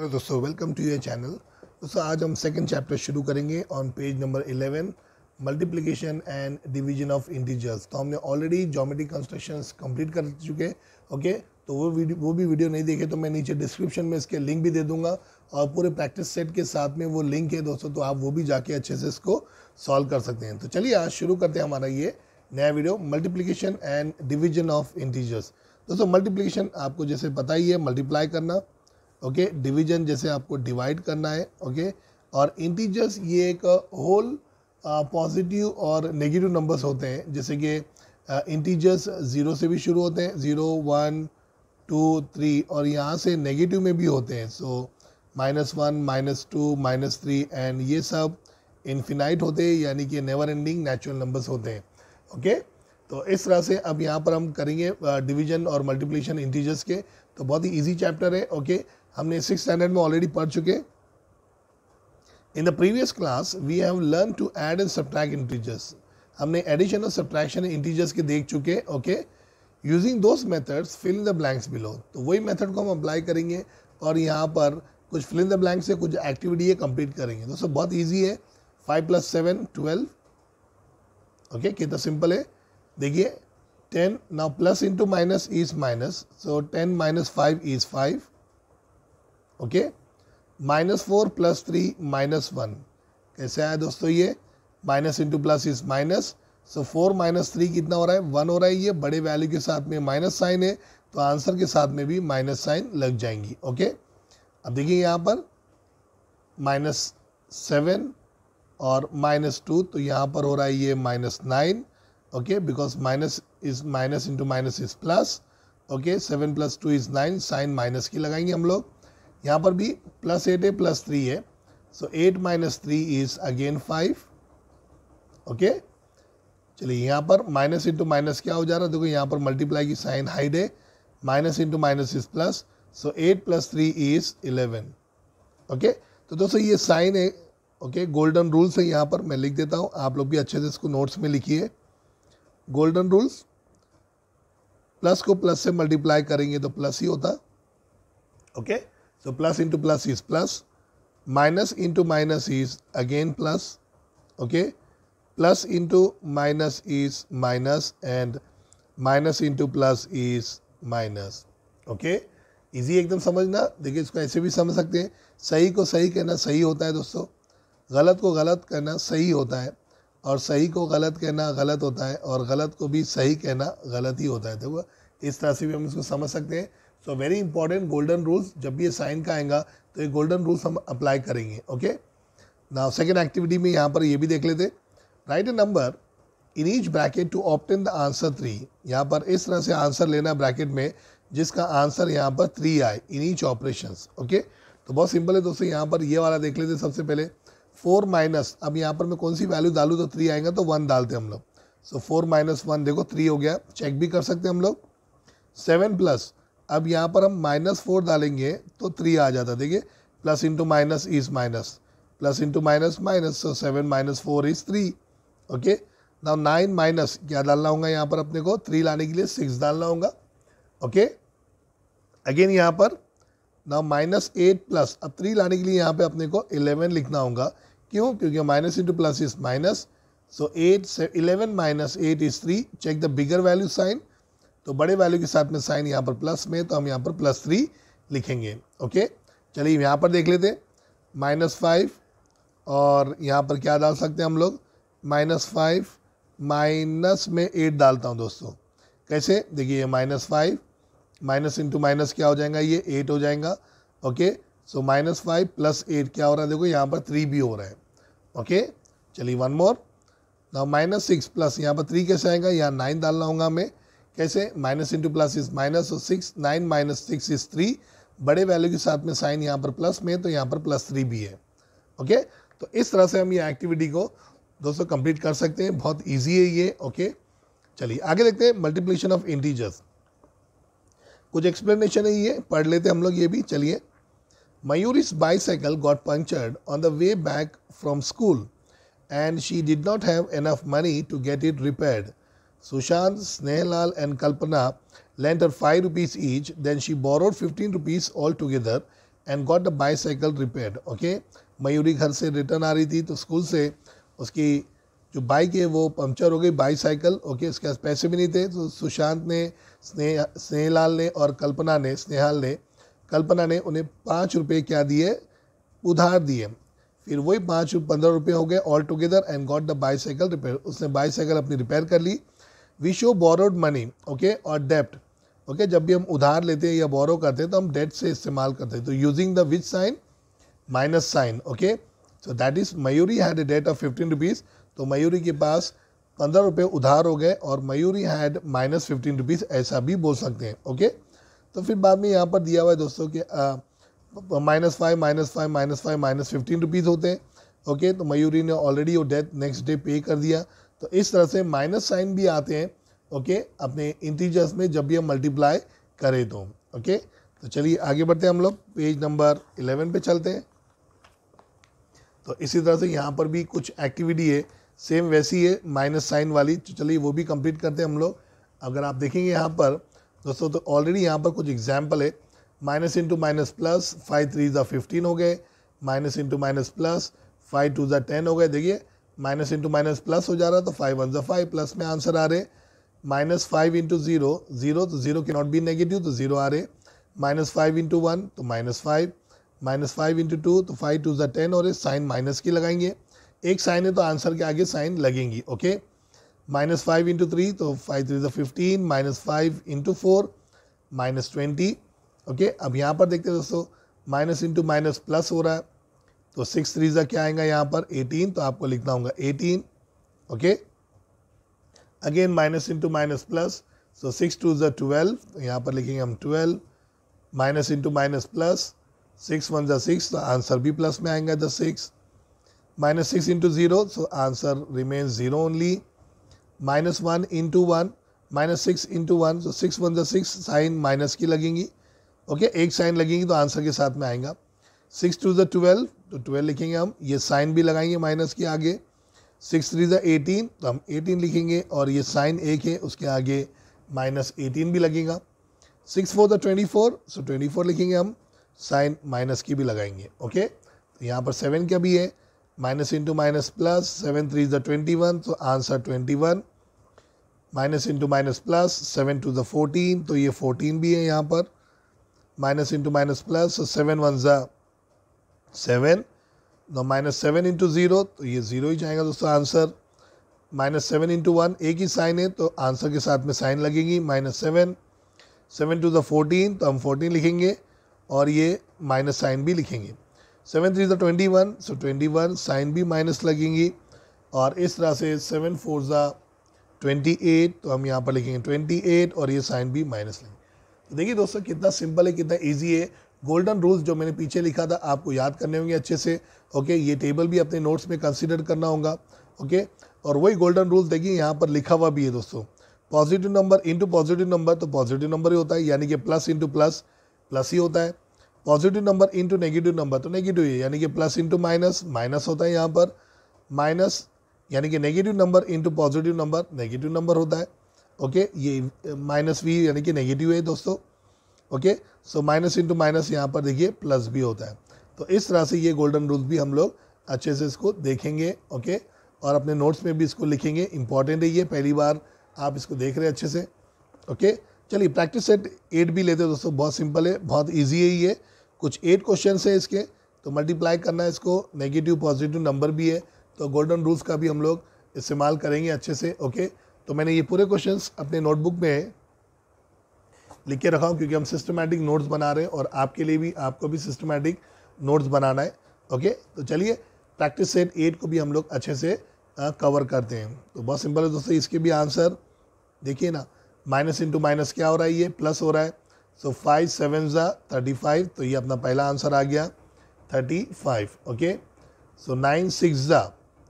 Hello दोस्तों welcome to your channel दोस्तों आज हम सेकंड चैप्टर शुरू करेंगे on page number 11 multiplication and division of integers तो हमने ऑलरेडी जोमेट्रिक कंस्ट्रक्शंस कंप्लीट कर चुके ओके तो वो वीडियो वो भी वीडियो नहीं देखे तो मैं नीचे डिस्क्रिप्शन में इसके लिंक भी दे दूंगा और पूरे प्रैक्टिस सेट के साथ में वो लिंक है दोस्तों तो आप वो भी जाके अच्छे से इसको सॉल्व कर सकते हैं तो चलिए आज शुरू करते हैं हमारा ये नया video multiplication and division of integers दोस्तों मल्टीप्लीकेशन आपको जैसे पता ही है मल्टीप्लाई करना ओके okay? डिवीजन जैसे आपको डिवाइड करना है ओके okay? और इंटीजर्स ये एक होल पॉजिटिव और नेगेटिव नंबर्स होते हैं जैसे कि इंटीजर्स ज़ीरो से भी शुरू होते हैं ज़ीरो वन टू थ्री और यहाँ से नेगेटिव में भी होते हैं so minus one minus two minus three and ये सब इन्फिनाइट होते हैं यानी कि नेवर एंडिंग नेचुरल नंबर्स होते हैं ओके okay? तो इस तरह से अब यहाँ पर हम करेंगे डिवीजन और मल्टीप्लीशन इंटीजर्स के तो बहुत ही इजी चैप्टर है ओके okay? हमने सिक्स स्टैंडर्ड में ऑलरेडी पढ़ चुके in the previous class we have learn to add and subtract integers हमने एडिशन और सब्ट्रैक्शन इंटीजर्स के देख चुके okay using those methods fill in the blanks below तो वही मेथड को हम अप्लाई करेंगे और यहाँ पर कुछ फिल इन द ब्लैंक्स से कुछ एक्टिविटी तो है कंप्लीट करेंगे दोस्तों बहुत ईजी है five plus seven twelve okay कितना सिंपल है देखिए ten now plus into minus is minus so ten minus five is five okay minus four plus three minus one कैसे आया दोस्तों ये minus into plus is minus so four minus three कितना हो रहा है वन हो रहा है ये बड़े वैल्यू के साथ में माइनस साइन है तो आंसर के साथ में भी माइनस साइन लग जाएंगी ओके अब देखिए यहाँ पर माइनस सेवन और माइनस टू तो यहाँ पर हो रहा है ये minus nine okay because minus is minus into minus is plus okay seven plus two is nine sign minus की लगाएंगे हम लोग यहाँ पर भी प्लस एट है प्लस थ्री है so eight minus three is again five okay चलिए यहाँ पर माइनस इंटू माइनस क्या हो जा रहा है देखो यहाँ पर मल्टीप्लाई की साइन हाइड है minus into minus is plus so eight plus three is eleven okay तो दोस्तों ये साइन है ओके गोल्डन रूल्स है यहाँ पर मैं लिख देता हूँ आप लोग भी अच्छे से इसको नोट्स में लिखिए गोल्डन रूल्स प्लस को प्लस से मल्टीप्लाई करेंगे तो प्लस ही होता okay okay? So plus into plus is plus, minus into minus is again plus, okay. Plus into minus is minus and minus into plus is minus okay easy एकदम समझना देखिए इसको ऐसे भी समझ सकते हैं सही को सही कहना सही होता है दोस्तों गलत को गलत कहना सही होता है और सही को गलत कहना गलत होता है और गलत को भी सही कहना गलत ही होता है तो इस तरह से भी हम इसको समझ सकते हैं so very important golden rules जब भी ये साइन का आएगा तो ये गोल्डन रूल्स हम अप्लाई करेंगे ओके ना सेकेंड एक्टिविटी में यहाँ पर ये भी देख लेते right a number in each bracket to obtain the answer three यहाँ पर इस तरह से आंसर लेना ब्रैकेट में जिसका आंसर यहाँ पर थ्री आए इन ईच ऑपरेशन ओके तो बहुत सिंपल है दोस्तों यहाँ पर ये वाला देख लेते सबसे पहले फोर माइनस अब यहाँ पर मैं कौन सी वैल्यू डालूँ तो थ्री आएगा तो वन डालते हम लोग सो फोर माइनस वन देखो थ्री हो गया चेक भी कर सकते हम लोग सेवन प्लस अब यहाँ पर हम माइनस फोर डालेंगे तो थ्री आ जाता देखिए plus into minus is minus plus into minus minus so seven minus four is three okay now nine minus क्या डालना होगा यहाँ पर अपने को थ्री लाने के लिए सिक्स डालना होगा ओके अगेन यहाँ पर नाउ माइनस एट प्लस अब थ्री लाने के लिए यहाँ पे अपने को इलेवन लिखना होगा क्यों क्योंकि minus into plus is minus so eight eleven minus eight is three check the bigger value sign तो बड़े वैल्यू के साथ में साइन यहाँ पर प्लस में तो हम यहाँ पर प्लस थ्री लिखेंगे ओके चलिए यहाँ पर देख लेते माइनस फाइव और यहाँ पर क्या डाल सकते हैं हम लोग माइनस फाइव माइनस में एट डालता हूँ दोस्तों कैसे देखिए ये minus five minus into minus क्या हो जाएगा ये एट हो जाएगा okay so minus five plus eight क्या हो रहा है देखो यहाँ पर थ्री भी हो रहा है ओके चलिए वन मोर ना माइनस सिक्स प्लस यहाँ पर थ्री कैसे आएगा यहाँ नाइन डालना होगा हमें कैसे minus into plus is minus और six nine minus six is three बड़े वैल्यू के साथ में साइन यहाँ पर प्लस में तो यहाँ पर प्लस थ्री भी है ओके तो इस तरह से हम ये एक्टिविटी को दोस्तों कंप्लीट कर सकते हैं बहुत ईजी है ये ओके चलिए आगे देखते हैं मल्टीप्लीशन ऑफ इंटीजर्स कुछ एक्सप्लेनेशन है ये पढ़ लेते हैं हम लोग ये भी चलिए Mayuri's bicycle got punctured on the way back from school and she did not have enough money to get it repaired Sushant, Snehlal and Kalpana lent her 5 rupees each. Then she borrowed 15 rupees altogether and got the bicycle repaired. Okay. Mayuri घर से return आ रही थी तो school से उसकी जो bike है वो पंक्चर हो गई बाईसाइकिल ओके उसके पास पैसे भी नहीं थे तो सुशांत ने स्नेह स्नेहलाल ने और कल्पना ने स्नेहाल ने कल्पना ने उन्हें पाँच रुपये क्या दिए उधार दिए फिर वही पाँच पंद्रह रुपये हो गए all together and got the bicycle repair उसने बाईसाइकिल अपनी रिपेयर कर ली we show borrowed money okay और डेप्ट ओके जब भी हम उधार लेते हैं या बोरो करते हैं तो हम डेट से इस्तेमाल करते हैं तो using the which sign minus sign okay so that is Mayuri had a debt of fifteen rupees तो मयूरी के पास पंद्रह रुपये उधार हो गए और Mayuri had minus fifteen rupees ऐसा भी बोल सकते हैं ओके तो फिर बाद में यहाँ पर दिया हुआ है दोस्तों कि minus five minus five minus five minus fifteen rupees होते हैं ओके तो मयूरी ने ऑलरेडी वो डेट नेक्स्ट डे पे कर दिया तो इस तरह से माइनस साइन भी आते हैं ओके अपने इंटीजर्स में जब भी हम मल्टीप्लाई करें तो ओके तो चलिए आगे बढ़ते हैं हम लोग पेज नंबर इलेवन पे चलते हैं तो इसी तरह से यहाँ पर भी कुछ एक्टिविटी है सेम वैसी है माइनस साइन वाली तो चलिए वो भी कंप्लीट करते हैं हम लोग अगर आप देखेंगे यहाँ पर दोस्तों तो ऑलरेडी यहाँ पर कुछ एग्जाम्पल है minus into minus plus five three ज़ा फिफ्टीन हो गए minus into minus plus five two ज़ा टेन हो गए देखिए माइनस इंटू माइनस प्लस हो जा रहा तो फाइव वन जो फाइव प्लस में आंसर आ रहे minus five into zero zero तो ज़ीरो के नॉट बी नेगेटिव तो ज़ीरो आ रहे माइनस फाइव इंटू वन तो minus five minus five into two तो फाइव टू जै टेन और साइन माइनस की लगाएंगे एक साइन है तो आंसर के आगे साइन लगेंगी okay minus five into three तो फाइव थ्री जो fifteen minus five into four minus twenty okay अब यहाँ पर देखते हैं दोस्तों माइनस इंटू माइनस प्लस हो रहा है तो सिक्स थ्री जो क्या आएगा यहाँ पर एटीन तो आपको लिखना होगा eighteen okay again minus into minus plus so six two जो ट्वेल्व तो यहाँ पर लिखेंगे हम twelve minus into minus plus six one जो सिक्स तो आंसर भी प्लस में आएगा the six minus six into zero so answer remains zero only minus one into one minus six into one so six one जो six sign minus की लगेंगी okay okay? एक sign लगेगी तो आंसर के साथ में आएगा सिक्स टू ज़ा ट्वेल्व तो ट्वेल्व लिखेंगे हम ये साइन भी लगाएंगे माइनस के आगे सिक्स थ्री ज़ा एटीन तो हम एटीन लिखेंगे और ये साइन एक है उसके आगे माइनस एटीन भी लगेगा सिक्स फोर ज़ा twenty four so twenty four लिखेंगे हम साइन माइनस की भी लगाएंगे ओके तो यहाँ पर सेवन का भी है minus into minus plus seven three ज़ा ट्वेंटी वन तो answer twenty one minus into minus plus seven two ज़ा फोर्टीन तो ये फोर्टीन भी है यहाँ पर minus into minus plus seven one ज़ा सेवन ना माइनस सेवन इंटू ज़ीरो तो ये ज़ीरो ही जाएगा दोस्तों answer minus seven into one एक ही साइन है तो आंसर के साथ में साइन लगेगी minus seven seven two the fourteen तो हम फोर्टीन लिखेंगे और ये माइनस साइन भी लिखेंगे seven three the twenty one so twenty one sign भी माइनस लगेंगी और इस तरह से सेवन फोर ज़ा ट्वेंटी एट तो हम यहाँ पर लिखेंगे ट्वेंटी एट और ये साइन भी माइनस लेंगे तो देखिए दोस्तों कितना सिंपल है कितना ईजी है गोल्डन रूल्स जो मैंने पीछे लिखा था आपको याद करने होंगे अच्छे से ओके ये टेबल भी अपने नोट्स में कंसिडर करना होगा ओके और वही गोल्डन रूल्स देखिए यहाँ पर लिखा हुआ भी है दोस्तों positive number into positive number तो पॉजिटिव नंबर ही होता है यानी कि प्लस इंटू प्लस प्लस ही होता है positive number into negative number तो नेगेटिव ही यानी कि प्लस इंटू माइनस माइनस होता है यहाँ पर माइनस यानी कि negative number into positive number negative number होता है ओके ये माइनस वी यानी कि नेगेटिव है दोस्तों okay so minus into minus यहाँ पर देखिए प्लस भी होता है तो इस तरह से ये गोल्डन रूल भी हम लोग अच्छे से इसको देखेंगे ओके okay? और अपने नोट्स में भी इसको लिखेंगे इंपॉर्टेंट है ये पहली बार आप इसको देख रहे हैं अच्छे से ओके okay? चलिए प्रैक्टिस सेट एट भी लेते हैं दोस्तों बहुत सिंपल है बहुत ईजी है ये कुछ एट क्वेश्चन है इसके तो मल्टीप्लाई करना है इसको नेगेटिव पॉजिटिव नंबर भी है तो गोल्डन रूल्स का भी हम लोग इस्तेमाल करेंगे अच्छे से ओके okay? तो मैंने ये पूरे क्वेश्चंस अपने नोटबुक में लिख के रखा हूँ क्योंकि हम सिस्टमेटिक नोट्स बना रहे हैं और आपके लिए भी आपको भी सिस्टमेटिक नोट्स बनाना है ओके तो चलिए प्रैक्टिस सेट एट को भी हम लोग अच्छे से कवर करते हैं तो बहुत सिंपल है दोस्तों इसके भी आंसर देखिए ना माइनस इंटू माइनस क्या हो रहा है ये प्लस हो रहा है सो फाइव सेवन ज़ा थर्टी फाइव तो ये अपना पहला आंसर आ गया thirty five okay so nine six ज़ा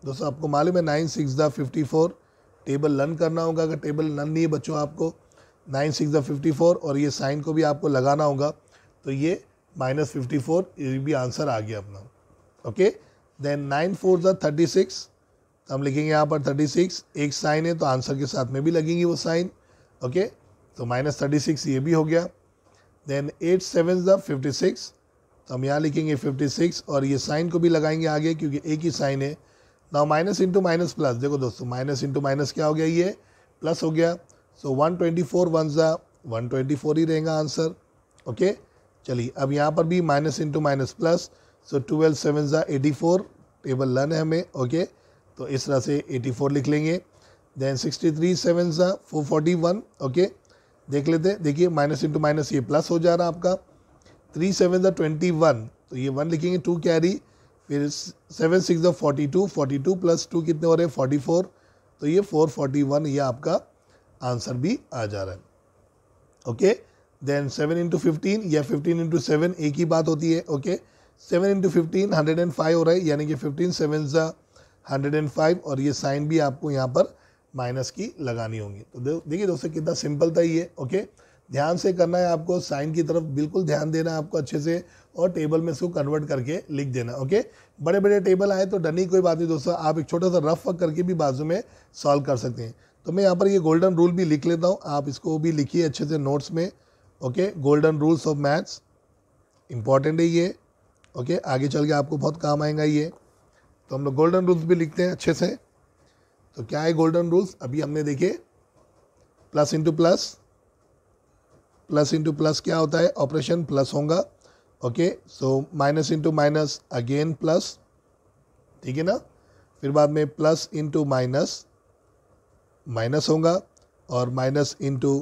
दोस्तों आपको मालूम है नाइन सिक्स ज़ा फिफ्टी फोर टेबल लर्न करना होगा अगर टेबल लर्न नहीं है बच्चों आपको nine six the fifty four और ये साइन को भी आपको लगाना होगा तो ये माइनस फिफ्टी फोर ये भी आंसर आ गया अपना okay then nine four the thirty six तो हम लिखेंगे यहाँ पर थर्टी सिक्स एक साइन है तो आंसर के साथ में भी लगेंगी वो साइन ओके तो माइनस थर्टी सिक्स ये भी हो गया देन एट सेवन ज़ा फिफ्टी सिक्स तो हम यहाँ लिखेंगे फिफ्टी सिक्स और ये साइन को भी लगाएंगे आगे क्योंकि एक ही साइन है ना माइनस इंटू माइनस प्लस देखो दोस्तों माइनस इंटू माइनस क्या हो गया ये प्लस हो गया so one twenty four one ज़ा वन ट्वेंटी फोर ही रहेगा आंसर ओके चलिए अब यहाँ पर भी minus into minus plus so twelve seven ज़ा एटी फोर टेबल लर्न है हमें ओके तो इस तरह से एटी फोर लिख लेंगे देन सिक्सटी थ्री सेवन ज़ा फोर फोर्टी वन ओके देख लेते देखिए माइनस इंटू माइनस ये प्लस हो जा रहा आपका थ्री सेवन ज़ा ट्वेंटी वन तो ये वन लिखेंगे टू कैरी फिर सेवन सिक्स ज़ा forty two forty two plus two कितने हो रहे हैं फोर्टी फोर तो ये फोर फोर्टी वन ये आपका आंसर भी आ जा रहा है okay then seven into fifteen या फिफ्टीन इंटू सेवन एक ही बात होती है okay seven into fifteen hundred and five हो रहा है यानी कि फिफ्टीन सेवन ज़ा हंड्रेड एंड फाइव और ये साइन भी आपको यहाँ पर माइनस की लगानी होगी तो देखिए दोस्तों कितना सिंपल था ये ओके ध्यान से करना है आपको साइन की तरफ बिल्कुल ध्यान देना है आपको अच्छे से और टेबल में इसको कन्वर्ट करके लिख देना ओके बड़े बड़े टेबल आए तो डनी कोई बात नहीं दोस्तों आप एक छोटा सा रफ वर्क करके भी बाजू में सॉल्व कर सकते हैं तो मैं यहाँ पर ये गोल्डन रूल भी लिख लेता हूँ आप इसको भी लिखिए अच्छे से नोट्स में okay golden rules of maths important है ये ओके आगे चल के आपको बहुत काम आएगा ये तो हम लोग गोल्डन रूल्स भी लिखते हैं अच्छे से तो क्या है गोल्डन रूल्स अभी हमने देखे plus into plus plus into plus क्या होता है ऑपरेशन प्लस होगा okay so minus into minus again plus ठीक है ना फिर बाद में प्लस इंटू माइनस माइनस होगा और माइनस इनटू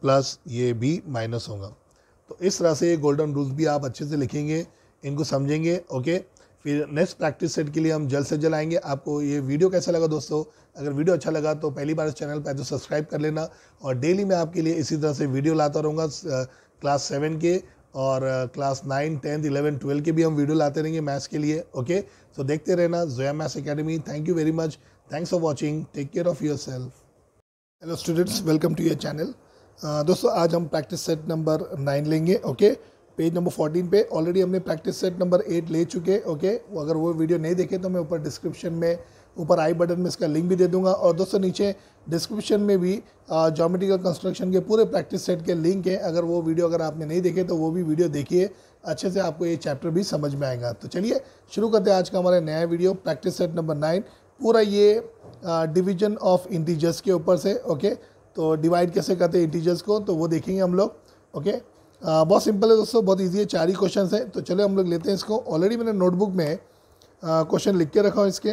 प्लस ये भी माइनस होगा तो इस तरह से ये गोल्डन रूल्स भी आप अच्छे से लिखेंगे इनको समझेंगे ओके फिर नेक्स्ट प्रैक्टिस सेट के लिए हम जल्द से जल्द आएंगे आपको ये वीडियो कैसा लगा दोस्तों अगर वीडियो अच्छा लगा तो पहली बार इस चैनल पर तो सब्सक्राइब कर लेना और डेली मैं आपके लिए इसी तरह से वीडियो लाता रहूँगा क्लास सेवन के और class nine tenth eleven twelve के भी हम वीडियो लाते रहेंगे मैथ्स के लिए ओके तो देखते रहना Zoya maths academy thank you very much thanks for watching take care of yourself hello students welcome to your channel दोस्तों आज हम प्रैक्टिस सेट नंबर नाइन लेंगे ओके पेज नंबर फोर्टीन पे ऑलरेडी हमने प्रैक्टिस सेट नंबर एट ले चुके okay अगर वो वीडियो नहीं देखे तो मैं ऊपर डिस्क्रिप्शन में ऊपर आई बटन में इसका लिंक भी दे दूंगा और दोस्तों नीचे डिस्क्रिप्शन में भी जोमेटिकल uh, कंस्ट्रक्शन के पूरे प्रैक्टिस सेट के लिंक है अगर वो वीडियो अगर आपने नहीं देखे तो वो भी वीडियो देखिए अच्छे से आपको ये चैप्टर भी समझ में आएगा तो चलिए शुरू करते हैं आज का हमारा नया video practice set number nine पूरा ये डिवीजन ऑफ इंटीजर्स के ऊपर से ओके तो डिवाइड कैसे करते हैं इंटीजर्स को तो वो देखेंगे हम लोग ओके आ, बहुत सिंपल है दोस्तों बहुत ईजी है चार ही क्वेश्चन है तो चलो हम लोग लेते हैं इसको ऑलरेडी मैंने नोटबुक में क्वेश्चन लिख के रखा हूँ इसके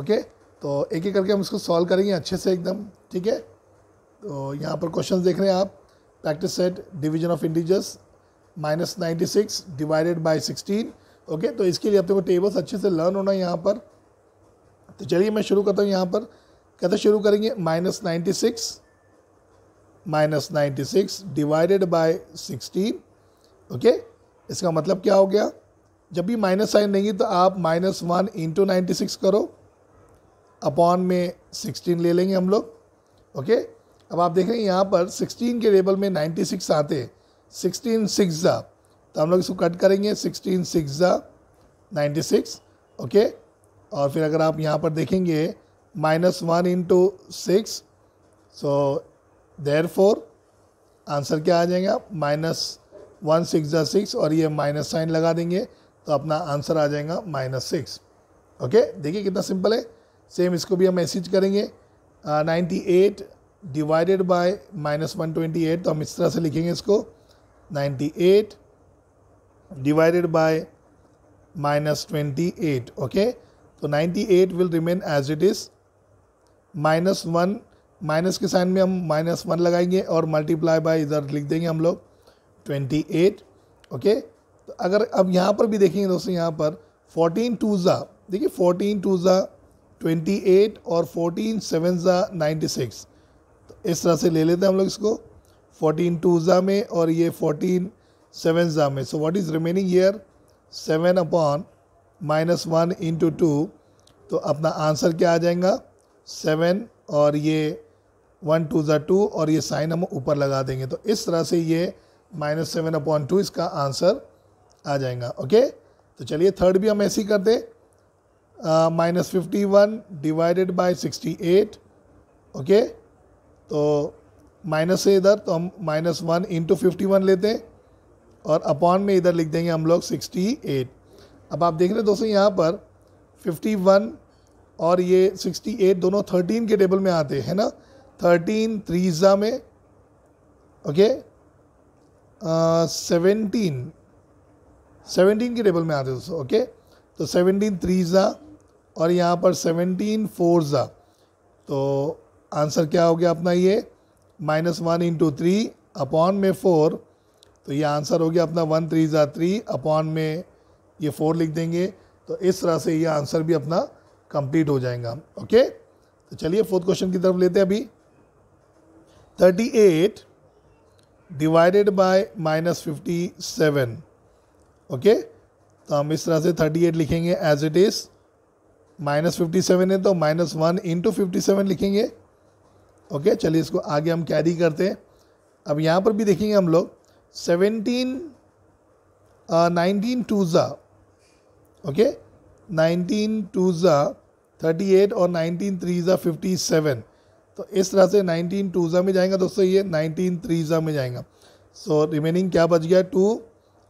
ओके तो एक एक करके हम इसको सॉल्व करेंगे अच्छे से एकदम ठीक है तो यहाँ पर क्वेश्चन देख रहे हैं आप practice set division of integers minus ninety six divided by sixteen okay तो इसके लिए अपने को टेबल्स अच्छे से लर्न होना है यहाँ पर तो चलिए मैं शुरू करता हूँ यहाँ पर कहते शुरू करेंगे minus ninety six minus ninety six divided by sixteen okay इसका मतलब क्या हो गया जब भी माइनस साइन लेंगे तो आप minus one into ninety six करो अपॉन में सिक्सटीन ले लेंगे हम लोग ओके अब आप देख रहे हैं यहाँ पर सिक्सटीन के टेबल में नाइन्टी सिक्स आते हैं सिक्सटीन सिक्स तो हम लोग इसको कट करेंगे sixteen six ninety six okay और फिर अगर आप यहाँ पर देखेंगे minus one into six so there four answer क्या आ जाएगा माइनस वन सिक्स या सिक्स और ये माइनस साइन लगा देंगे तो अपना आंसर आ जाएगा माइनस सिक्स ओके देखिए कितना सिंपल है सेम इसको भी हम मैसेज करेंगे ninety eight divided by minus one twenty eight तो हम इस तरह से लिखेंगे इसको ninety eight divided by minus twenty eight okay तो 98 will remain as it is minus one minus के साइन में हम माइनस वन लगाएंगे और मल्टीप्लाई बाय इधर लिख देंगे हम लोग 28 ओके तो अगर अब यहाँ पर भी देखेंगे दोस्तों यहाँ पर 14 टू ज़ा देखिए 14 टू ज़ा 28 और 14 सेवन ज़ा 96 तो इस तरह से ले लेते हैं हम लोग इसको 14 टू ज़ा में और ये 14 सेवन ज़ा में so what is remaining here seven upon minus one into two तो अपना आंसर क्या आ जाएगा सेवन और ये वन टू ज़ा टू और ये साइन हम ऊपर लगा देंगे तो इस तरह से ये माइनस सेवन अपॉन टू इसका आंसर आ जाएगा ओके तो चलिए थर्ड भी हम ऐसे ही करते minus fifty one divided by sixty eight okay तो माइनस से इधर तो हम minus one into fifty one लेते हैं और अपॉन में इधर लिख देंगे हम लोग सिक्सटी एट अब आप देख रहे हैं दोस्तों यहाँ पर 51 और ये 68 दोनों 13 के टेबल में आते हैं ना 13 थ्रीजा में ओके सेवेंटीन 17 के टेबल में आते दोस्तों ओके तो 17 थ्रीजा और यहाँ पर 17 फोरजा तो आंसर क्या हो गया अपना ये minus one into three upon में फोर तो ये आंसर हो गया अपना वन थ्री ज़ा थ्री अपॉन में ये फोर लिख देंगे तो इस तरह से ये आंसर भी अपना कंप्लीट हो जाएगा ओके तो चलिए फोर्थ क्वेश्चन की तरफ लेते हैं अभी thirty eight divided by minus fifty seven okay तो हम इस तरह से थर्टी एट लिखेंगे as it is minus fifty seven है तो minus one into fifty seven लिखेंगे ओके okay, चलिए इसको आगे हम कैरी करते हैं अब यहाँ पर भी देखेंगे हम लोग सेवनटीन नाइनटीन टू ज़ा ओके नाइनटीन टू ज़ा थर्टी एट और नाइनटीन थ्री ज़ा फिफ्टी सेवन तो इस तरह से नाइनटीन टू जा में जाएंगा दोस्तों ये नाइनटीन थ्री ज़ा में जाएगा सो so, रिमेनिंग क्या बच गया टू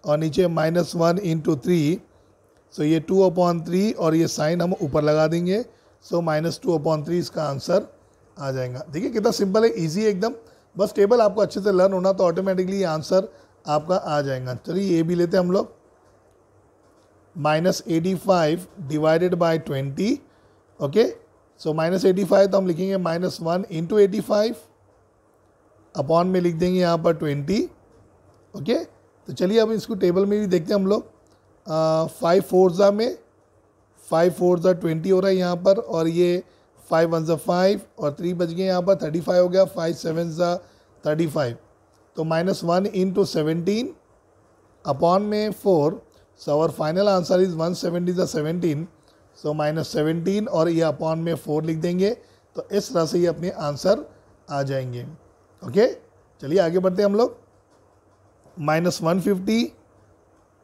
और नीचे minus one into three so ये टू अपॉन थ्री और ये साइन हम ऊपर लगा देंगे so minus two upon three इसका आंसर आ जाएगा देखिए कितना सिंपल है ईजी है एकदम बस टेबल आपको अच्छे से लर्न होना तो ऑटोमेटिकली आंसर आपका आ जाएगा चलिए ये भी लेते हैं हम लोग minus eighty five divided by twenty okay so minus eighty five तो हम लिखेंगे minus one into eighty five upon में लिख देंगे यहाँ पर ट्वेंटी ओके तो चलिए अब इसको टेबल में भी देखते हैं हम लोग फाइव फोर ज़ा में फाइव फोर ज़ा ट्वेंटी हो रहा है यहाँ पर और ये फाइव वन ज़ा फाइव और थ्री बज गए यहाँ पर थर्टी फाइव हो गया फाइव सेवन ज़ा थर्टी फाइव तो minus one into seventeen upon में four So our final answer is 170 is seventeen so minus seventeen और ये अपॉन में फोर लिख देंगे तो इस तरह से ये अपने आंसर आ जाएंगे ओके चलिए आगे बढ़ते हैं हम लोग minus one fifty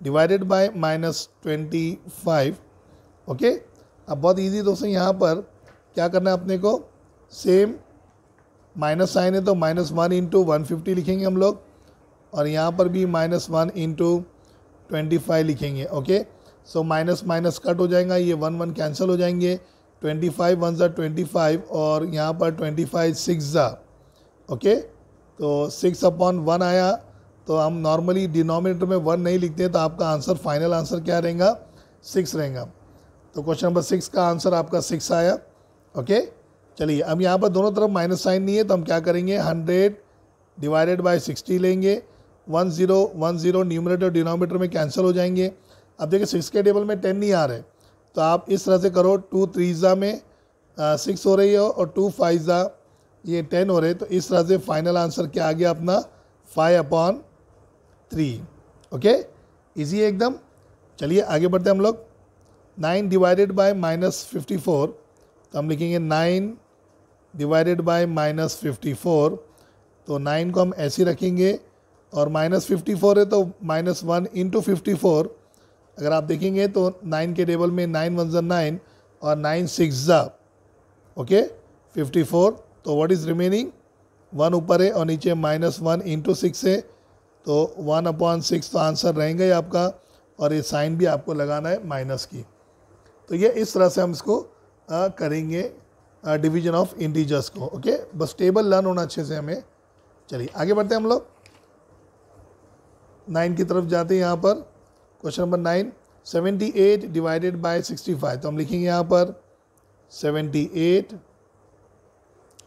divided by minus twenty five okay अब बहुत ईजी दोस्तों यहाँ पर क्या करना है अपने को सेम माइनस साइन है तो minus one into one fifty लिखेंगे हम लोग और यहाँ पर भी minus one into twenty five लिखेंगे okay so minus minus cut हो जाएगा ये वन वन कैंसिल हो जाएंगे ट्वेंटी फाइव वन ज़ा ट्वेंटी फाइव और यहाँ पर ट्वेंटी फाइव सिक्स ज़ा ओके तो सिक्स अपॉन वन आया तो हम नॉर्मली डिनोमिनेटर में वन नहीं लिखते तो आपका आंसर फाइनल आंसर क्या रहेगा सिक्स रहेगा तो क्वेश्चन नंबर सिक्स का आंसर आपका सिक्स आया ओके चलिए अब यहाँ पर दोनों तरफ माइनस साइन नहीं है तो हम क्या करेंगे हंड्रेड डिवाइडेड बाय सिक्सटी लेंगे one zero one zero numerator denominator में कैंसिल हो जाएंगे अब देखिए सिक्स के टेबल में टेन नहीं आ रहे तो आप इस तरह से करो टू थ्री ज़ा में सिक्स हो रही है और टू फाइव ज़ा ये टेन हो रहे तो इस तरह से फाइनल आंसर क्या आ गया अपना five upon three okay easy है एकदम चलिए आगे बढ़ते हैं हम लोग nine divided by minus fifty four तो हम लिखेंगे nine divided by minus fifty four तो नाइन को हम ऐसे रखेंगे और माइनस फिफ्टी फोर है तो minus one into fifty four अगर आप देखेंगे तो नाइन के टेबल में नाइन वन जन नाइन और नाइन सिक्स ज़ा ओके फिफ्टी फोर तो व्हाट इज़ रिमेनिंग वन ऊपर है और नीचे माइनस वन इंटू सिक्स है तो वन अपॉन सिक्स तो आंसर रहेंगे ही आपका और ये साइन भी आपको लगाना है माइनस की तो ये इस तरह से हम इसको आ, करेंगे डिवीजन ऑफ इंटीजर्स को ओके बस टेबल लर्न होना अच्छे से हमें चलिए आगे बढ़ते हैं हम लोग नाइन की तरफ जाते हैं यहाँ पर question number nine seventy eight divided by sixty five तो हम लिखेंगे यहाँ पर seventy eight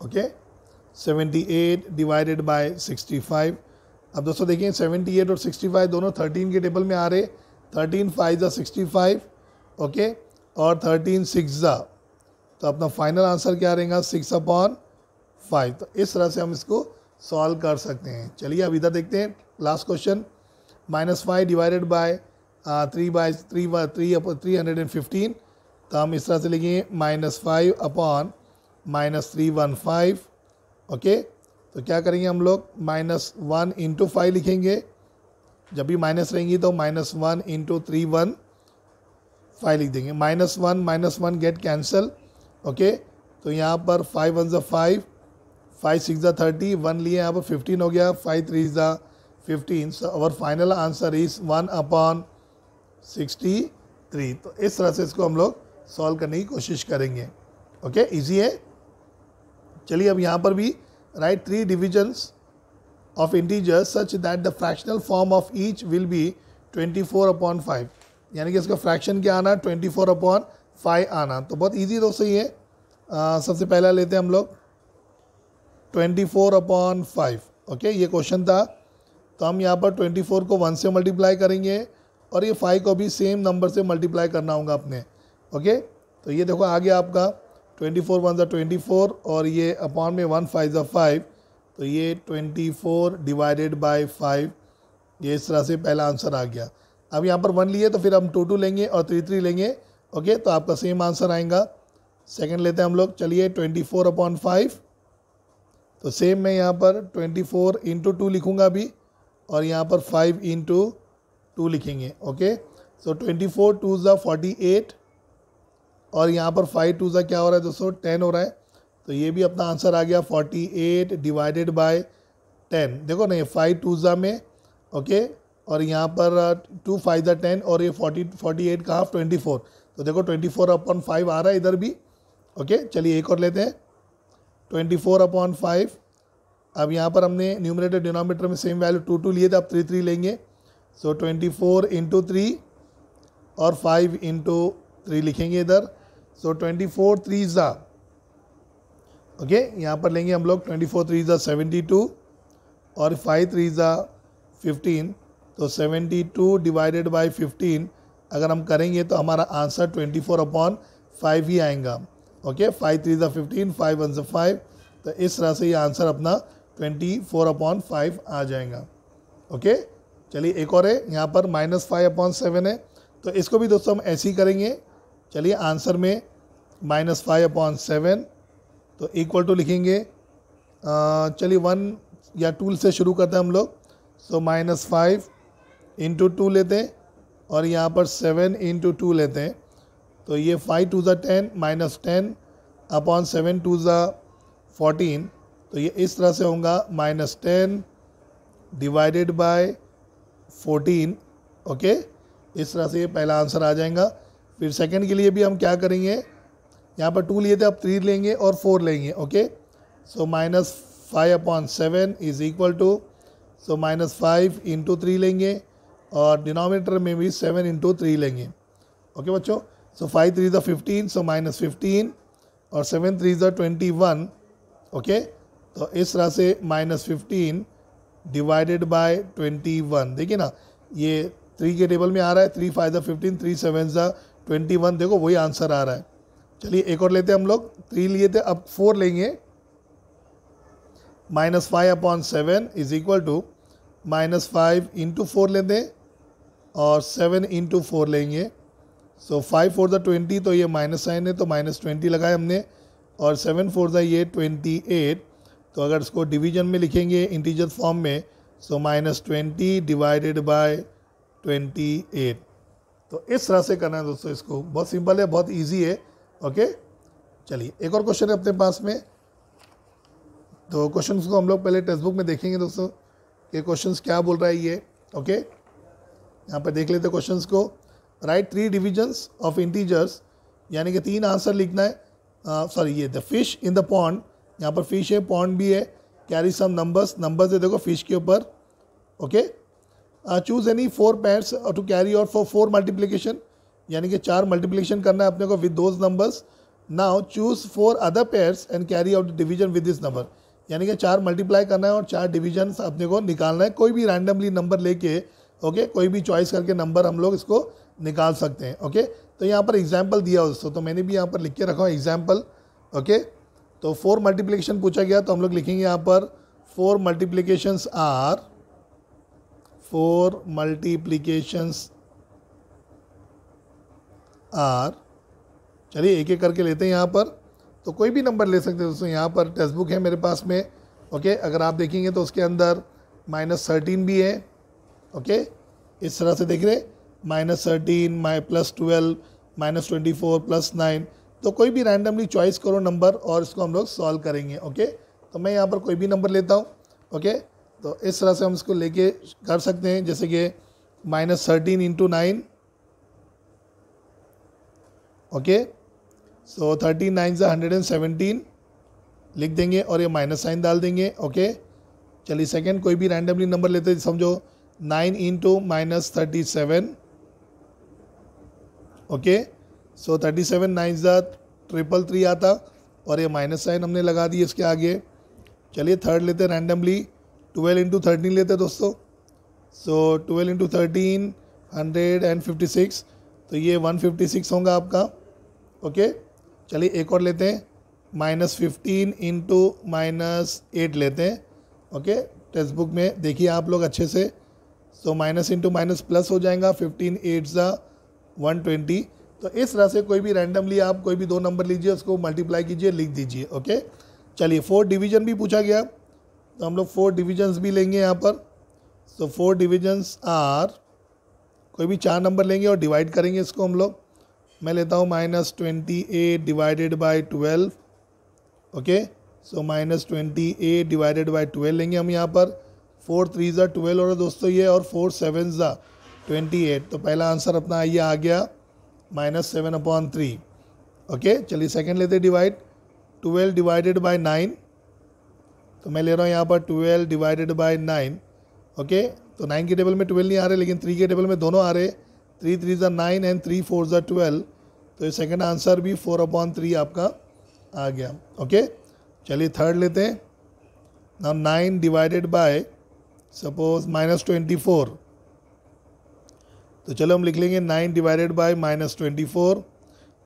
okay seventy eight divided by sixty five अब दोस्तों देखिए सेवेंटी एट और सिक्सटी फाइव दोनों थर्टीन के टेबल में आ रहे थर्टीन फाइव ज़ा सिक्सटी फाइव ओके और थर्टीन सिक्स ज़ा तो अपना फाइनल आंसर क्या रहेगा सिक्स अपॉन फाइव तो इस तरह से हम इसको सॉल्व कर सकते हैं चलिए अब इधर देखते हैं last question minus five divided by three by three by three three hundred and fifteen तो हम इस तरह से लिखेंगे minus five upon minus three one five okay तो क्या करेंगे हम लोग माइनस वन इंटू फाइव लिखेंगे जब भी माइनस रहेंगी तो minus one into three one five लिख देंगे minus one minus one get cancel okay तो यहाँ पर फाइव वन ज़ा फाइव फाइव सिक्स ज़ा थर्टी वन लिए यहाँ पर फिफ्टीन हो गया फाइव थ्री ज़ा fifteen so our final answer is one upon sixty three तो इस तरह से इसको हम लोग सॉल्व करने की कोशिश करेंगे ओके okay, इजी है चलिए अब यहाँ पर भी write three divisions of integers such that the fractional form of each will be four upon five यानी कि इसका फ्रैक्शन क्या आना ट्वेंटी फोर अपॉन फाइव आना तो बहुत तो दोस्तों ये सबसे पहला लेते हैं हम लोग twenty four upon five okay ये क्वेश्चन था तो हम यहाँ पर ट्वेंटी फोर को वन से मल्टीप्लाई करेंगे और ये फाइव को भी सेम नंबर से मल्टीप्लाई करना होगा अपने ओके तो ये देखो आ गया आपका ट्वेंटी फोर वन ज़ा ट्वेंटी फोर और ये अपॉन में वन फाइव ज़ा फाइव तो ये twenty four divided by five ये इस तरह से पहला आंसर आ गया अब यहाँ पर वन लिए तो फिर हम टू टू लेंगे और थ्री थ्री लेंगे ओके तो आपका सेम आंसर आएगा सेकेंड लेते हैं हम लोग चलिए ट्वेंटी फोर अपॉन फाइव तो सेम मैं यहाँ पर ट्वेंटी फोर इंटू टू लिखूँगा अभी और यहाँ पर फाइव इन टू टू लिखेंगे okay so twenty four two ज़ा फोर्टी एट और यहाँ पर फाइव टू ज़ा क्या हो रहा है दोस्तों टेन हो रहा है तो ये भी अपना आंसर आ गया forty eight divided by ten देखो नहीं फाइव टू ज़ा में ओके और यहाँ पर टू फाइव ज़ा टेन और ये फोर्टी फोर्टी एट का हाफ ट्वेंटी फोर तो देखो ट्वेंटी फोर अपॉन फाइव आ रहा है इधर भी ओके चलिए एक और लेते हैं ट्वेंटी फोर अपॉन फाइव अब यहाँ पर हमने न्यूमरेटर डिनोमीटर में सेम वैल्यू टू टू लिए थे आप थ्री थ्री लेंगे so twenty four into three और फाइव इंटू थ्री लिखेंगे इधर सो ट्वेंटी फोर थ्री ज़ा ओके यहाँ पर लेंगे हम लोग ट्वेंटी फोर थ्री ज़ा सेवेंटी टू और फाइव थ्री ज़ा फिफ्टीन तो seventy two divided by fifteen अगर हम करेंगे तो हमारा answer twenty four upon five ही आएगा ओके फाइव थ्री ज़ा फिफ्टीन फाइव वन ज़ा फाइव तो इस तरह से ये आंसर अपना ट्वेंटी फोर अपॉन फाइव आ जाएगा ओके चलिए एक और है यहाँ पर माइनस फाइव अपॉन सेवन है तो इसको भी दोस्तों हम ऐसे ही करेंगे चलिए आंसर में माइनस फाइव अपॉन सेवन तो इक्वल टू लिखेंगे चलिए वन या टू से शुरू करते हैं हम लोग so minus five into two लेते हैं और यहाँ पर सेवन इंटू टू लेते हैं तो ये फाइव टू ज़ा ten minus ten upon seven two ज़ा फोर्टीन तो ये इस तरह से होगा minus ten divided by fourteen okay इस तरह से ये पहला आंसर आ जाएगा फिर सेकंड के लिए भी हम क्या करेंगे यहाँ पर टू लिए थे अब थ्री लेंगे और फोर लेंगे okay so minus five upon seven is equal to so minus five into three लेंगे और डिनोमिनेटर में भी सेवन इंटू थ्री लेंगे ओके बच्चों सो फाइव थ्री ज़ा फिफ्टीन सो माइनस फिफ्टीन और सेवन थ्री ज़ा ट्वेंटी वन ओके तो इस तरह से minus fifteen divided by twenty one देखिए ना ये थ्री के टेबल में आ रहा है थ्री फाइव ज़ा फिफ्टीन थ्री सेवन ज़ा ट्वेंटी वन देखो वही आंसर आ रहा है चलिए एक और लेते हैं हम लोग थ्री लिए थे अब फोर लेंगे minus five upon seven is equal to minus five into four लेते हैं और सेवन इंटू फोर लेंगे सो फाइव फोर ज़ा ट्वेंटी तो ये माइनस साइन है तो माइनस ट्वेंटी लगाए हमने और सेवन फोर ज़ा ये ट्वेंटी एट तो अगर इसको डिवीजन में लिखेंगे इंटीजर फॉर्म में so minus twenty divided by twenty eight तो इस तरह से करना है दोस्तों इसको बहुत सिंपल है बहुत ईजी है ओके चलिए एक और क्वेश्चन है अपने पास में तो क्वेश्चन को हम लोग पहले टेक्स्ट बुक में देखेंगे दोस्तों ये क्वेश्चन क्या बोल रहा है ये ओके यहाँ पर देख लेते क्वेश्चन को write three divisions of integers यानी कि तीन आंसर लिखना है सॉरी uh, ये the fish in the pond यहाँ पर फिश है पॉन्ड भी है कैरी सम नंबर्स नंबर्स दे देखो फिश के ऊपर okay choose any four pads to carry और फॉर फोर मल्टीप्लीकेशन यानी कि चार मल्टीप्लीकेशन करना है अपने को with those numbers now choose four other pairs and carry out division with this number यानी कि चार मल्टीप्लाई करना है और चार डिवीजन अपने को निकालना है कोई भी रैंडमली नंबर लेके ओके कोई भी चॉइस करके नंबर हम लोग इसको निकाल सकते हैं ओके तो यहाँ पर एग्जाम्पल दिया दोस्तों तो मैंने भी यहाँ पर लिख के रखा हूँ एग्जाम्पल ओके तो फोर मल्टीप्लिकेशन पूछा गया तो हम लोग लिखेंगे यहाँ पर four multiplications are four multiplications are चलिए एक एक करके लेते हैं यहाँ पर तो कोई भी नंबर ले सकते हैं दोस्तों यहाँ पर टेक्स्ट बुक है मेरे पास में ओके अगर आप देखेंगे तो उसके अंदर माइनस थर्टीन भी है ओके इस तरह से देख रहे माइनस थर्टीन माइ plus twelve minus twenty four plus nine तो कोई भी रैंडमली चॉइस करो नंबर और इसको हम लोग सॉल्व करेंगे ओके तो मैं यहाँ पर कोई भी नंबर लेता हूँ ओके तो इस तरह से हम इसको लेके कर सकते हैं जैसे कि minus thirteen into nine okay so thirteen nine से हंड्रेड एंड सेवेंटीन लिख देंगे और ये माइनस साइन डाल देंगे ओके चलिए सेकेंड कोई भी रैंडमली नंबर लेते समझो nine into minus thirty seven okay so thirty seven nine ज़ा ट्रिपल थ्री आता और ये माइनस साइन हमने लगा दी इसके आगे चलिए थर्ड लेते हैं रैंडमली ट्वेल्व इंटू थर्टीन लेते दोस्तों so twelve into thirteen hundred and fifty six तो ये वन फिफ्टी सिक्स होगा आपका ओके चलिए एक और लेते हैं minus fifteen into minus eight लेते हैं ओके टेक्स्ट बुक में देखिए आप लोग अच्छे से so minus into minus plus हो जाएगा फिफ्टीन एट ज़ा वन ट्वेंटी तो इस तरह से कोई भी रैंडमली आप कोई भी दो नंबर लीजिए उसको मल्टीप्लाई कीजिए लिख दीजिए ओके चलिए फोर डिवीजन भी पूछा गया तो हम लोग फोर डिविजन्स भी लेंगे यहाँ पर तो फोर डिविजन्स आर कोई भी चार नंबर लेंगे और डिवाइड करेंगे इसको हम लोग मैं लेता हूँ minus twenty eight divided by twelve okay so minus twenty eight divided by twelve लेंगे हम यहाँ पर फोर थ्री ज़ा ट्वेल्व और दोस्तों ये और फोर सेवन ज़ा ट्वेंटी एट तो पहला आंसर अपना ये आ गया minus seven upon three okay चलिए सेकेंड लेते divide twelve divided by nine तो मैं ले रहा हूँ यहाँ पर twelve divided by nine okay तो नाइन के टेबल में ट्वेल्व नहीं आ रहे लेकिन थ्री के टेबल में दोनों आ रहे थ्री थ्री ज़ा नाइन एंड थ्री फोर ज़ा ट्वेल्व तो ये सेकेंड आंसर भी फोर अपॉन थ्री आपका आ गया ओके चलिए थर्ड लेते हैं nine divided by suppose minus twenty four तो चलो हम लिख लेंगे nine divided by minus twenty four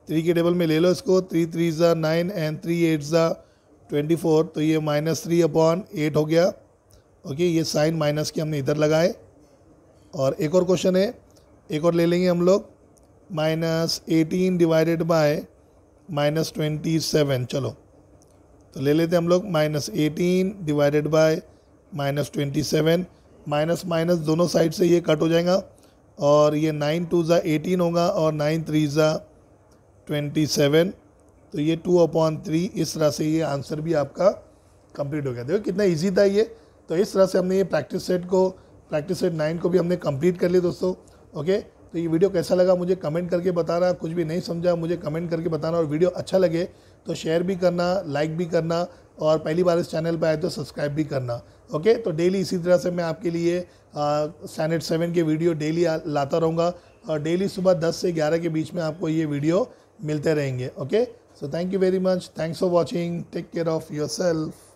three के टेबल में ले लो इसको थ्री थ्री ज़ा नाइन एंड थ्री एट ज़ा ट्वेंटी फोर तो ये माइनस थ्री अपॉन एट हो गया ओके ये साइन माइनस के हमने इधर लगाए और एक और क्वेश्चन है एक और ले लेंगे हम लोग minus eighteen divided by minus twenty seven चलो तो ले लेते हैं हम लोग minus eighteen divided by minus twenty seven minus minus दोनों साइड से ये कट हो जाएगा और ये नाइन टू ज़ा एटीन होगा और नाइन थ्री ज़ा ट्वेंटी सेवन तो ये टू अपॉन थ्री इस तरह से ये आंसर भी आपका कंप्लीट हो गया देखो कितना इजी था ये तो इस तरह से हमने ये प्रैक्टिस सेट को प्रैक्टिस सेट नाइन को भी हमने कंप्लीट कर लिया दोस्तों ओके तो ये वीडियो कैसा लगा मुझे कमेंट करके बताना कुछ भी नहीं समझा मुझे कमेंट करके बताना और वीडियो अच्छा लगे तो शेयर भी करना लाइक भी करना और पहली बार इस चैनल पर आए तो सब्सक्राइब भी करना ओके तो डेली इसी तरह से मैं आपके लिए स्टैंडर्ड सेवन के वीडियो डेली लाता रहूँगा और डेली सुबह दस से ग्यारह के बीच में आपको ये वीडियो मिलते रहेंगे okay so thank you very much thanks for watching take care of your self